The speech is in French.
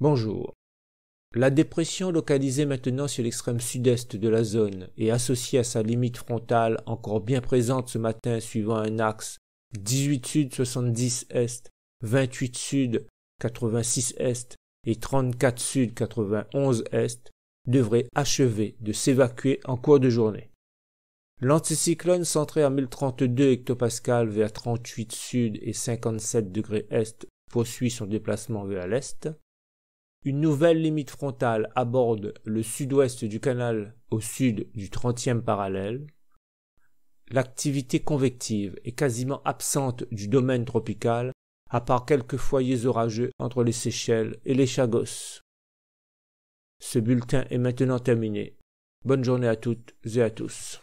Bonjour. La dépression localisée maintenant sur l'extrême sud-est de la zone et associée à sa limite frontale encore bien présente ce matin suivant un axe 18 sud 70 est, 28 sud 86 est et 34 sud 91 est devrait achever de s'évacuer en cours de journée. L'anticyclone centré à 1032 hectopascales vers 38 sud et 57 degrés est poursuit son déplacement vers l'est. Une nouvelle limite frontale aborde le sud-ouest du canal au sud du 30e parallèle. L'activité convective est quasiment absente du domaine tropical, à part quelques foyers orageux entre les Seychelles et les Chagos. Ce bulletin est maintenant terminé. Bonne journée à toutes et à tous.